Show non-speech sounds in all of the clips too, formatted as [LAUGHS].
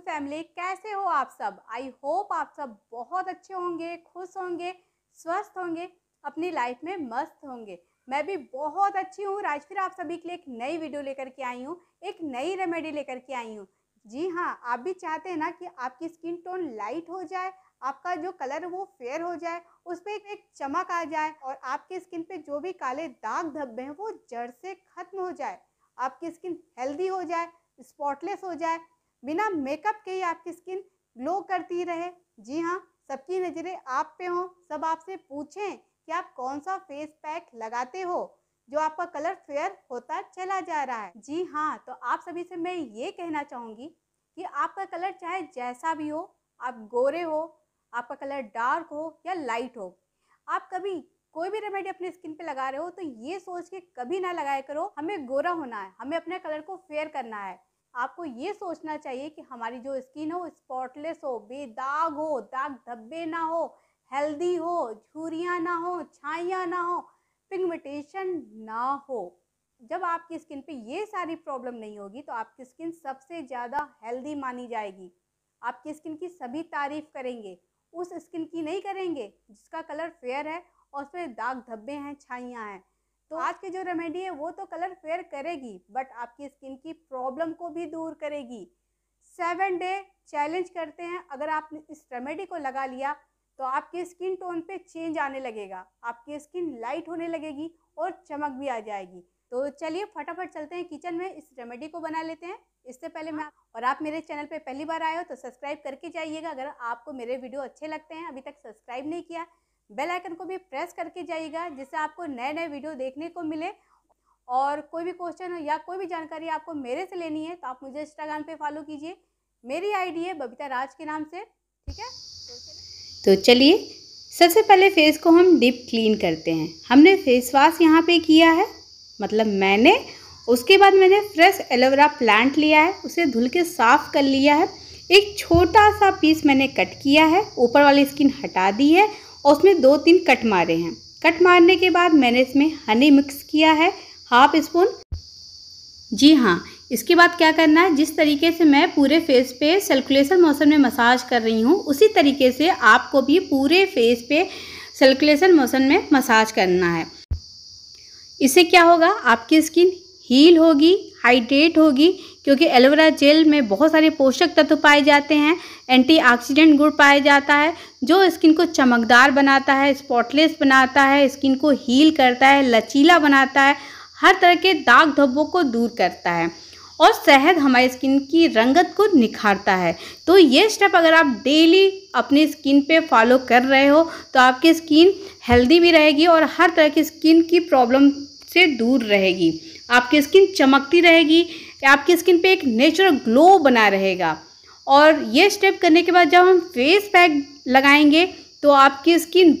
Family कैसे हो आप सब आई होप आप सब बहुत अच्छे होंगे खुश होंगे स्वस्थ होंगे अपनी लाइफ में मस्त होंगे मैं भी बहुत अच्छी हूँ आज फिर आप सभी के लिए एक नई वीडियो लेकर के आई हूँ एक नई रेमेडी लेकर के आई हूँ जी हाँ आप भी चाहते हैं ना कि आपकी स्किन टोन लाइट हो जाए आपका जो कलर वो फेयर हो जाए उस पर एक चमक आ जाए और आपके स्किन पे जो भी काले दाग धब्बे हैं वो जड़ से खत्म हो जाए आपकी स्किन हेल्दी हो जाए स्पॉटलेस हो जाए बिना मेकअप के ही आपकी स्किन ग्लो करती रहे जी हाँ सबकी नज़रें आप पे हों सब आपसे पूछें कि आप कौन सा फेस पैक लगाते हो जो आपका कलर फेयर होता चला जा रहा है जी हाँ तो आप सभी से मैं ये कहना चाहूँगी कि आपका कलर चाहे जैसा भी हो आप गोरे हो आपका कलर डार्क हो या लाइट हो आप कभी कोई भी रेमेडी अपने स्किन पे लगा रहे हो तो ये सोच के कभी ना लगाया करो हमें गोरा होना है हमें अपने कलर को फेयर करना है आपको ये सोचना चाहिए कि हमारी जो स्किन हो स्पॉटलेस हो बेदाग हो दाग धब्बे ना हो हेल्दी हो झुरियाँ ना हो छाइयाँ ना हो पिगमेंटेशन ना हो जब आपकी स्किन पे ये सारी प्रॉब्लम नहीं होगी तो आपकी स्किन सबसे ज़्यादा हेल्दी मानी जाएगी आपकी स्किन की सभी तारीफ करेंगे उस स्किन की नहीं करेंगे जिसका कलर फेयर है और उस पर दाग धब्बे हैं छाइयाँ हैं तो आज की जो रेमेडी है वो तो कलर फेयर करेगी बट आपकी स्किन की प्रॉब्लम को भी दूर करेगी सेवन डे चैलेंज करते हैं अगर आपने इस रेमेडी को लगा लिया तो आपकी स्किन टोन पे चेंज आने लगेगा आपकी स्किन लाइट होने लगेगी और चमक भी आ जाएगी तो चलिए फटाफट चलते हैं किचन में इस रेमेडी को बना लेते हैं इससे पहले मैं हाँ। और आप मेरे चैनल पे पहली बार आए हो तो सब्सक्राइब करके जाइएगा अगर आपको मेरे वीडियो अच्छे लगते हैं अभी तक सब्सक्राइब नहीं किया बेल आइकन को भी प्रेस करके जाइएगा जिससे आपको नए नए वीडियो देखने को मिले और कोई भी क्वेश्चन या कोई भी जानकारी आपको मेरे से लेनी है तो आप मुझे इंस्टाग्राम पर फॉलो कीजिए मेरी आईडी है बबीता राज के नाम से ठीक है तो चलिए तो सबसे पहले फेस को हम डीप क्लीन करते हैं हमने फेस वाश यहाँ पे किया है मतलब मैंने उसके बाद मैंने फ्रेश एलोवेरा प्लांट लिया है उसे धुल के साफ़ कर लिया है एक छोटा सा पीस मैंने कट किया है ऊपर वाली स्किन हटा दी है और उसमें दो तीन कट मारे हैं कट मारने के बाद मैंने इसमें हनी मिक्स किया है हाफ स्पून जी हाँ इसके बाद क्या करना है जिस तरीके से मैं पूरे फेस पे सर्कुलेशन मोशन में मसाज कर रही हूँ उसी तरीके से आपको भी पूरे फेस पे सर्कुलेशन मोशन में मसाज करना है इससे क्या होगा आपकी स्किन हील होगी हाइड्रेट होगी क्योंकि एलोवेरा जेल में बहुत सारे पोषक तत्व पाए जाते हैं एंटीऑक्सीडेंट गुण पाया जाता है जो स्किन को चमकदार बनाता है स्पॉटलेस बनाता है स्किन को हील करता है लचीला बनाता है हर तरह के दाग धब्बों को दूर करता है और शहद हमारी स्किन की रंगत को निखारता है तो ये स्टेप अगर आप डेली अपनी स्किन पे फॉलो कर रहे हो तो आपकी स्किन हेल्दी भी रहेगी और हर तरह की स्किन की प्रॉब्लम से दूर रहेगी आपकी स्किन चमकती रहेगी आपकी स्किन पे एक नेचुरल ग्लो बना रहेगा और ये स्टेप करने के बाद जब हम फेस पैक लगाएंगे तो आपकी स्किन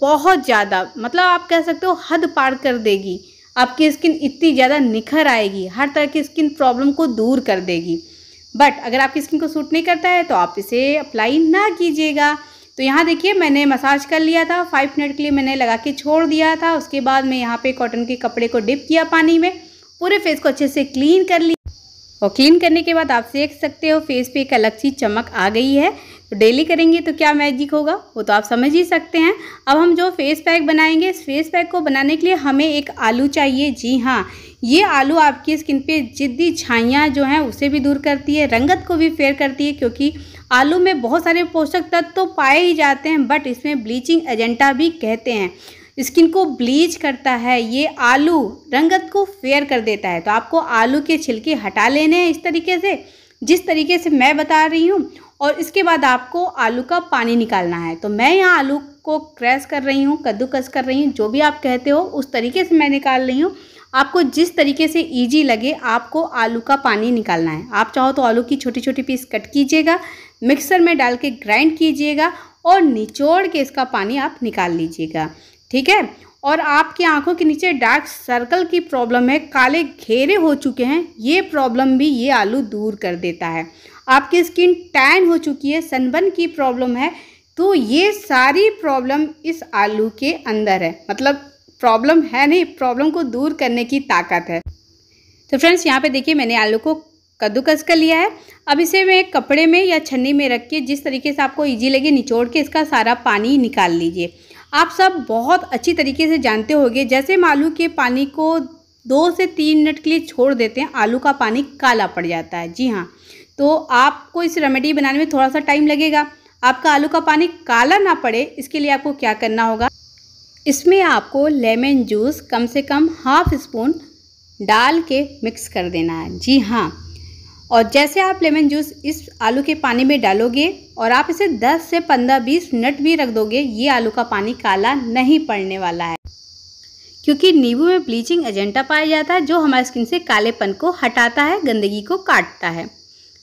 बहुत ज़्यादा मतलब आप कह सकते हो हद पार कर देगी आपकी स्किन इतनी ज़्यादा निखर आएगी हर तरह की स्किन प्रॉब्लम को दूर कर देगी बट अगर आपकी स्किन को सूट नहीं करता है तो आप इसे अप्लाई ना कीजिएगा तो यहाँ देखिए मैंने मसाज कर लिया था फाइव मिनट के लिए मैंने लगा के छोड़ दिया था उसके बाद मैं यहाँ पे कॉटन के कपड़े को डिप किया पानी में पूरे फेस को अच्छे से क्लीन कर लिया और क्लीन करने के बाद आप देख सकते हो फेस पे एक अलग सी चमक आ गई है तो डेली करेंगे तो क्या मैजिक होगा वो तो आप समझ ही सकते हैं अब हम जो फेस पैक बनाएंगे इस फेस पैक को बनाने के लिए हमें एक आलू चाहिए जी हाँ ये आलू आपकी स्किन पे जिद्दी छाइयाँ जो हैं उसे भी दूर करती है रंगत को भी फेयर करती है क्योंकि आलू में बहुत सारे पोषक तत्व तो पाए ही जाते हैं बट इसमें ब्लीचिंग एजेंटा भी कहते हैं स्किन को ब्लीच करता है ये आलू रंगत को फेयर कर देता है तो आपको आलू के छिलके हटा लेने हैं इस तरीके से जिस तरीके से मैं बता रही हूँ और इसके बाद आपको आलू का पानी निकालना है तो मैं यहाँ आलू को क्रैश कर रही हूँ कद्दूकस कर रही हूँ जो भी आप कहते हो उस तरीके से मैं निकाल रही हूँ आपको जिस तरीके से ईजी लगे आपको आलू का पानी निकालना है आप चाहो तो आलू की छोटी छोटी पीस कट कीजिएगा मिक्सर में डाल के ग्राइंड कीजिएगा और निचोड़ के इसका पानी आप निकाल लीजिएगा ठीक है और आपकी आंखों के नीचे डार्क सर्कल की प्रॉब्लम है काले घेरे हो चुके हैं ये प्रॉब्लम भी ये आलू दूर कर देता है आपकी स्किन टैन हो चुकी है सनबर्न की प्रॉब्लम है तो ये सारी प्रॉब्लम इस आलू के अंदर है मतलब प्रॉब्लम है नहीं प्रॉब्लम को दूर करने की ताकत है तो फ्रेंड्स यहाँ पे देखिए मैंने आलू को कद्दूकस कर लिया है अब इसे मैं एक कपड़े में या छन्नी में रख के जिस तरीके से आपको ईजी लगे निचोड़ के इसका सारा पानी निकाल लीजिए आप सब बहुत अच्छी तरीके से जानते होंगे जैसे हम आलू के पानी को दो से तीन मिनट के लिए छोड़ देते हैं आलू का पानी काला पड़ जाता है जी हाँ तो आपको इस रेमेडी बनाने में थोड़ा सा टाइम लगेगा आपका आलू का पानी काला ना पड़े इसके लिए आपको क्या करना होगा इसमें आपको लेमन जूस कम से कम हाफ स्पून डाल के मिक्स कर देना है जी हाँ और जैसे आप लेमन जूस इस आलू के पानी में डालोगे और आप इसे 10 से 15-20 मिनट भी रख दोगे ये आलू का पानी काला नहीं पड़ने वाला है क्योंकि नींबू में ब्लीचिंग एजेंटा पाया जाता है जो हमारे स्किन से कालेपन को हटाता है गंदगी को काटता है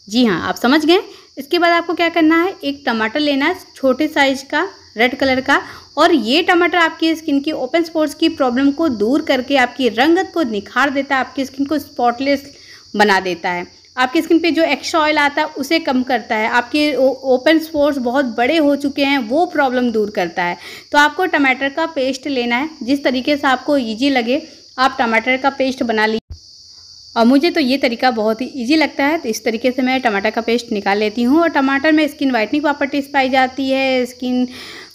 जी हाँ आप समझ गए इसके बाद आपको क्या करना है एक टमाटर लेना है छोटे साइज का रेड कलर का और ये टमाटर आपकी स्किन की ओपन स्पॉट्स की प्रॉब्लम को दूर करके आपकी रंगत को निखार देता है आपकी स्किन को स्पॉटलेस बना देता है आपकी स्किन पे जो एक्स्ट्रा ऑयल आता है उसे कम करता है आपके ओपन स्पोर्ट्स बहुत बड़े हो चुके हैं वो प्रॉब्लम दूर करता है तो आपको टमाटर का पेस्ट लेना है जिस तरीके से आपको ईजी लगे आप टमाटर का पेस्ट बना लीजिए और मुझे तो ये तरीका बहुत ही इजी लगता है तो इस तरीके से मैं टमाटर का पेस्ट निकाल लेती हूँ और टमाटर में स्किन वाइटनिंग प्रॉपर्टीज़ पाई जाती है स्किन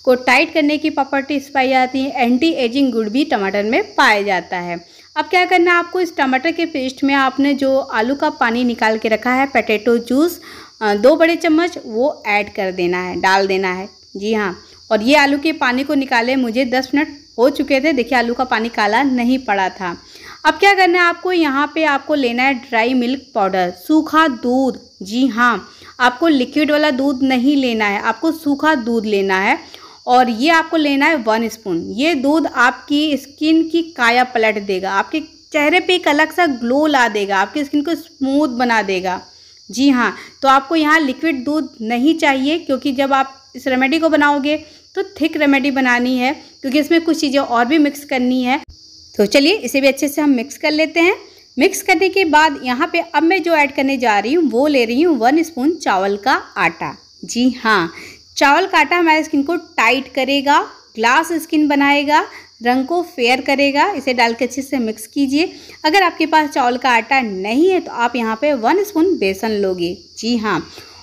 को टाइट करने की प्रॉपर्टीज़ पाई जाती हैं एंटी एजिंग गुड भी टमाटर में पाया जाता है अब क्या करना है आपको इस टमाटर के पेस्ट में आपने जो आलू का पानी निकाल के रखा है पटेटो जूस दो बड़े चम्मच वो ऐड कर देना है डाल देना है जी हाँ और ये आलू के पानी को निकाले मुझे दस मिनट हो चुके थे देखिए आलू का पानी काला नहीं पड़ा था अब क्या करना है आपको यहाँ पे आपको लेना है ड्राई मिल्क पाउडर सूखा दूध जी हाँ आपको लिक्विड वाला दूध नहीं लेना है आपको सूखा दूध लेना है और ये आपको लेना है वन स्पून ये दूध आपकी स्किन की काया पलट देगा आपके चेहरे पे एक अलग सा ग्लो ला देगा आपकी स्किन को स्मूथ बना देगा जी हाँ तो आपको यहाँ लिक्विड दूध नहीं चाहिए क्योंकि जब आप इस रेमेडी को बनाओगे तो थिक रेमेडी बनानी है क्योंकि इसमें कुछ चीज़ें और भी मिक्स करनी है तो चलिए इसे भी अच्छे से हम मिक्स कर लेते हैं मिक्स करने के बाद यहाँ पे अब मैं जो ऐड करने जा रही हूँ वो ले रही हूँ वन स्पून चावल का आटा जी हाँ चावल काटा हमारे स्किन को टाइट करेगा ग्लास स्किन बनाएगा रंग को फेयर करेगा इसे डाल के अच्छे से मिक्स कीजिए अगर आपके पास चावल का आटा नहीं है तो आप यहाँ पे वन स्पून बेसन लोगे जी हाँ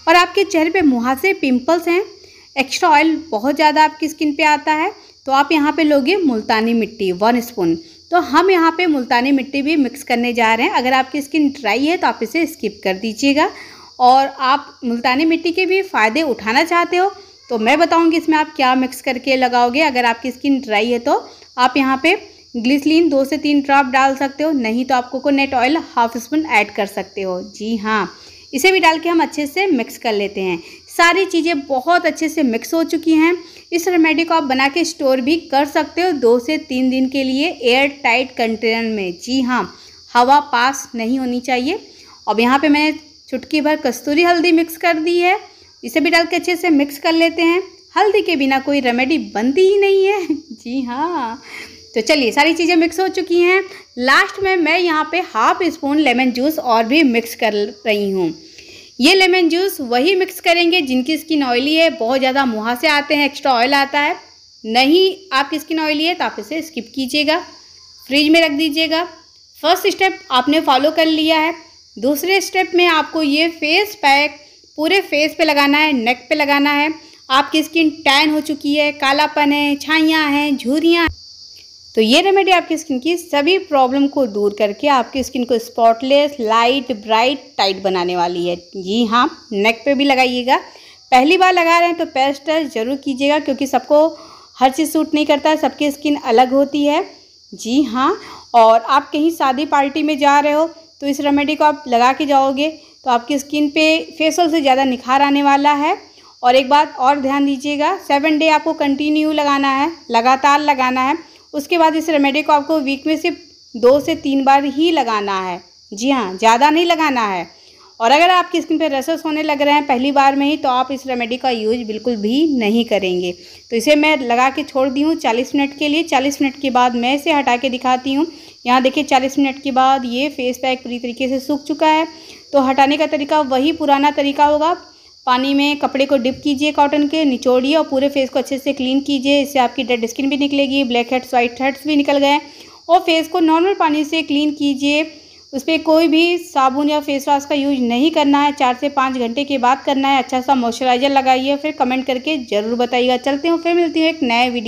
और आपके चेहरे पे मुहासे पिंपल्स हैं एक्स्ट्रा ऑयल बहुत ज़्यादा आपकी स्किन पे आता है तो आप यहाँ पे लोगे मुल्तानी मिट्टी वन स्पून तो हम यहाँ पे मुल्तानी मिट्टी भी मिक्स करने जा रहे हैं अगर आपकी स्किन ड्राई है तो आप इसे स्किप कर दीजिएगा और आप मुल्तानी मिट्टी के भी फ़ायदे उठाना चाहते हो तो मैं बताऊंगी इसमें आप क्या मिक्स करके लगाओगे अगर आपकी स्किन ड्राई है तो आप यहाँ पे ग्लिसलिन दो से तीन ड्रॉप डाल सकते हो नहीं तो आप coconut oil half spoon add कर सकते हो जी हाँ इसे भी डाल के हम अच्छे से मिक्स कर लेते हैं सारी चीज़ें बहुत अच्छे से मिक्स हो चुकी हैं इस रेमेडी को आप बना के स्टोर भी कर सकते हो दो से तीन दिन के लिए एयर टाइट कंटेनर में जी हाँ हवा पास नहीं होनी चाहिए अब यहाँ पे मैंने चुटकी भर कस्तूरी हल्दी मिक्स कर दी है इसे भी डाल के अच्छे से मिक्स कर लेते हैं हल्दी के बिना कोई रेमेडी बनती ही नहीं है [LAUGHS] जी हाँ तो चलिए सारी चीज़ें मिक्स हो चुकी हैं लास्ट में मैं यहाँ पे हाफ स्पून लेमन जूस और भी मिक्स कर रही हूँ ये लेमन जूस वही मिक्स करेंगे जिनकी स्किन ऑयली है बहुत ज़्यादा मुहासे से आते हैं एक्स्ट्रा ऑयल आता है नहीं आपकी स्किन ऑयली है तो आप इसे स्किप कीजिएगा फ्रिज में रख दीजिएगा फर्स्ट स्टेप आपने फॉलो कर लिया है दूसरे स्टेप में आपको ये फेस पैक पूरे फेस पे लगाना है नेक पे लगाना है आपकी स्किन टैन हो चुकी है कालापन है छाइयाँ हैं झूरियाँ हैं तो ये रेमेडी आपकी स्किन की सभी प्रॉब्लम को दूर करके आपकी स्किन को स्पॉटलेस लाइट ब्राइट टाइट बनाने वाली है जी हाँ नेक पे भी लगाइएगा पहली बार लगा रहे हैं तो पेस्ट टेस्ट ज़रूर कीजिएगा क्योंकि सबको हर चीज़ सूट नहीं करता है सबकी स्किन अलग होती है जी हाँ और आप कहीं शादी पार्टी में जा रहे हो तो इस रेमेडी को आप लगा के जाओगे तो आपकी स्किन पे फेसल से ज़्यादा निखार आने वाला है और एक बात और ध्यान दीजिएगा सेवन डे आपको कंटिन्यू लगाना है लगातार लगाना है उसके बाद इस रेमेडी को आपको वीक में सिर्फ दो से तीन बार ही लगाना है जी हाँ ज़्यादा नहीं लगाना है और अगर आपकी स्किन पर रसस होने लग रहे हैं पहली बार में ही तो आप इस रेमेडी का यूज बिल्कुल भी नहीं करेंगे तो इसे मैं लगा के छोड़ दी हूँ चालीस मिनट के लिए चालीस मिनट के बाद मैं इसे हटा के दिखाती हूँ यहाँ देखिए चालीस मिनट के बाद ये फेस पैक पूरी तरीके से सूख चुका है तो हटाने का तरीका वही पुराना तरीका होगा पानी में कपड़े को डिप कीजिए कॉटन के निचोड़िए और पूरे फेस को अच्छे से क्लीन कीजिए इससे आपकी डेड स्किन भी निकलेगी ब्लैक हेड्स वाइट हेड्स भी निकल गए और फेस को नॉर्मल पानी से क्लीन कीजिए उस पर कोई भी साबुन या फेस वाश का यूज नहीं करना है चार से पाँच घंटे के बाद करना है अच्छा सा मॉइस्चराइजर लगाइए फिर कमेंट करके ज़रूर बताइएगा चलते हैं फिर मिलती हूँ एक नए वीडियो